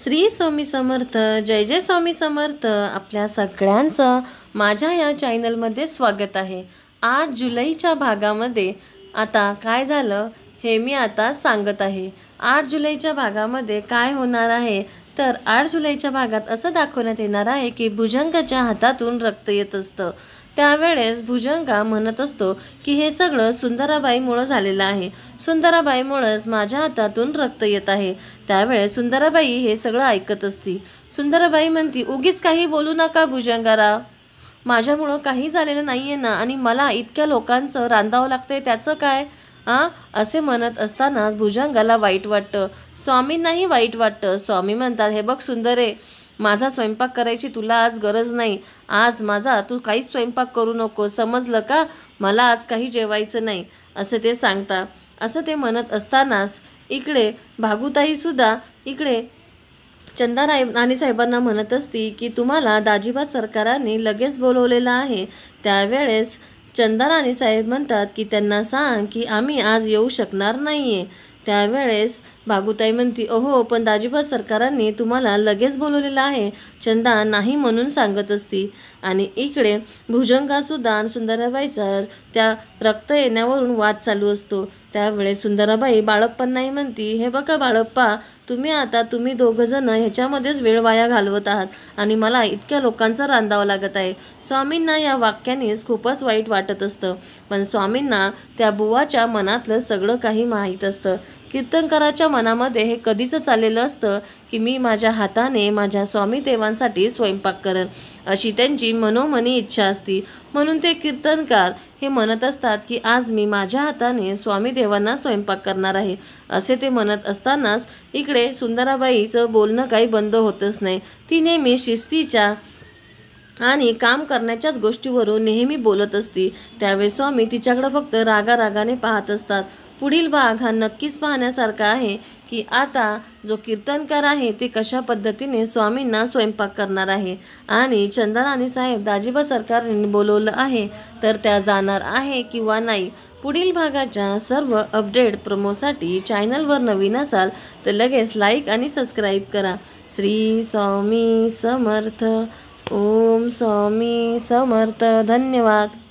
श्री स्वामी समर्थ जय जय स्वामी समर्थ आपल्या सगळ्यांचं माझ्या या चॅनलमध्ये स्वागत आहे आठ जुलैच्या भागामध्ये आता काय झालं हे मी आता सांगत आहे आठ जुलैच्या भागामध्ये काय होणार आहे तर आठ जुलैच्या भागात असं दाखवण्यात येणार आहे की भुजंगाच्या हातातून रक्त येत असतं त्यावेळेस भुजंगा म्हणत असतो की हे सगळं सुंदराबाईमुळं झालेलं आहे सुंदराबाईमुळंच माझ्या हातातून रक्त येत आहे त्यावेळेस सुंदराबाई हे सगळं ऐकत असती सुंदराबाई म्हणती उगीच काही बोलू नका भुजंगारा माझ्यामुळं काही झालेलं नाही आहे ना आणि मला इतक्या लोकांचं रांधावं लागतंय त्याचं काय आ असे म्हणत असतानाच भुजंगाला वाईट वाटतं स्वामींनाही वाईट वाटतं स्वामी म्हणतात हे बघ आहे माझा स्वयंपाक करायची तुला आज गरज नाही आज माझा तू काहीच स्वयंपाक करू नको समजलं का मला आज काही जेवायचं नाही असं ते सांगता असं ते म्हणत असतानाच इकडे भागुताईसुद्धा इकडे चंदा नानीसाहेबांना म्हणत असती की तुम्हाला दाजीबा सरकाराने लगेच बोलवलेलं आहे त्यावेळेस चंदा राणीसाहेब म्हणतात की त्यांना सांग की आम्ही आज येऊ शकणार नाही आहे त्यावेळेस भागुताई म्हणती अहो पण दाजीबा सरकारांनी तुम्हाला लगेच बोलवलेलं आहे चंदा नाही म्हणून सांगत असती आणि इकडे भुजंगासुद्धा सुंदराबाईचा त्या रक्त येण्यावरून वाद चालू असतो त्यावेळेस सुंदराबाई नाही म्हणती हे बघा बाळप्पा तुम्ही आता तुम्ही दोघंजणं ह्याच्यामध्येच वेळ वाया घालवत आहात आणि मला इतक्या लोकांचा रांधावा लागत आहे स्वामींना या वाक्यानेच खूपच वाईट वाटत असतं पण स्वामींना त्या बुवाच्या मनातलं सगळं काही माहीत असतं कीर्तनकाराच्या मनामध्ये हे कधीच चाललेलं असतं की मी माझ्या हाताने माझ्या स्वामी देवांसाठी स्वयंपाक करेन अशी त्यांची मनोमनी इच्छा असती म्हणून ते कीर्तनकार हे म्हणत असतात की आज मी माझ्या हाताने स्वामी देवांना स्वयंपाक करणार आहे असे ते म्हणत असतानाच इकडे सुंदराबाईचं बोलणं काही बंद होतच नाही ती नेहमी शिस्तीच्या आणि काम करण्याच्याच गोष्टीवरून नेहमी बोलत असती त्यावेळेस स्वामी तिच्याकडे फक्त रागारागाने पाहत असतात पुढील भाग हा नक्कीच पाहण्यासारखा आहे की आता जो कीर्तनकार आहे ते कशा पद्धतीने स्वामींना स्वयंपाक करणार आहे आणि चंदनानी साहेब दाजिबा सरकारने बोलवलं आहे तर त्या जाणार आहे किंवा नाही पुढील भागाच्या सर्व अपडेट प्रमोसाठी चॅनलवर नवीन असाल तर लगेच लाईक आणि सबस्क्राईब करा श्री स्वामी समर्थ ओम स्वामी समर्थ धन्यवाद